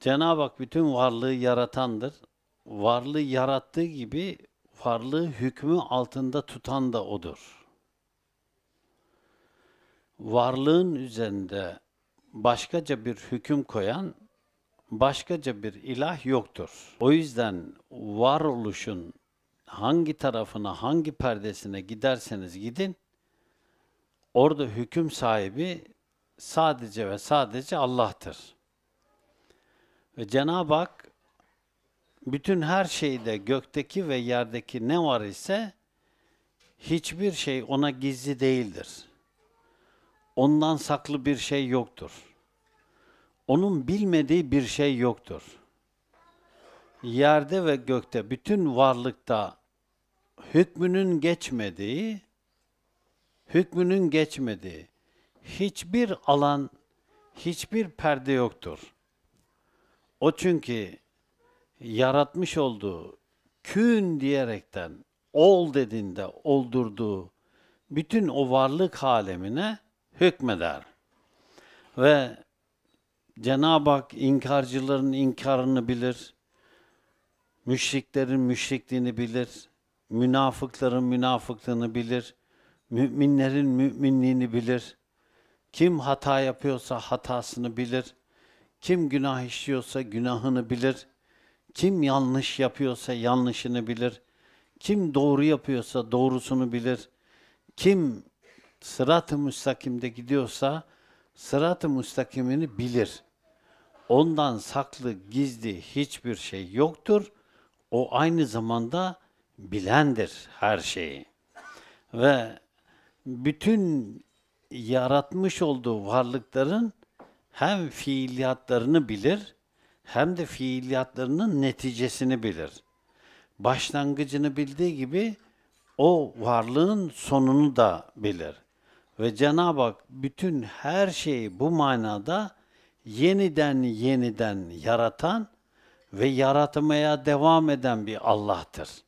Cenab-ı Hak bütün varlığı yaratandır. Varlığı yarattığı gibi varlığı hükmü altında tutan da odur. Varlığın üzerinde başkaca bir hüküm koyan başkaca bir ilah yoktur. O yüzden varoluşun hangi tarafına, hangi perdesine giderseniz gidin, orada hüküm sahibi sadece ve sadece Allah'tır. Ve Cenab-ı Hak bütün her şeyde gökteki ve yerdeki ne var ise hiçbir şey ona gizli değildir. Ondan saklı bir şey yoktur. Onun bilmediği bir şey yoktur. Yerde ve gökte bütün varlıkta hükmünün geçmediği hükmünün geçmediği hiçbir alan, hiçbir perde yoktur. O çünkü yaratmış olduğu kün diyerekten ol dediğinde oldurduğu bütün o varlık alemine hükmeder. Ve Cenab-ı Hak inkarcıların inkarını bilir, müşriklerin müşrikliğini bilir, münafıkların münafıklığını bilir, müminlerin müminliğini bilir. Kim hata yapıyorsa hatasını bilir. Kim günah işliyorsa günahını bilir. Kim yanlış yapıyorsa yanlışını bilir. Kim doğru yapıyorsa doğrusunu bilir. Kim sırat-ı müstakimde gidiyorsa sırat-ı müstakimini bilir. Ondan saklı, gizli hiçbir şey yoktur. O aynı zamanda bilendir her şeyi. Ve bütün yaratmış olduğu varlıkların hem fiiliyatlarını bilir hem de fiiliyatlarının neticesini bilir. Başlangıcını bildiği gibi o varlığın sonunu da bilir. Ve Cenab-ı Hak bütün her şeyi bu manada yeniden yeniden yaratan ve yaratmaya devam eden bir Allah'tır.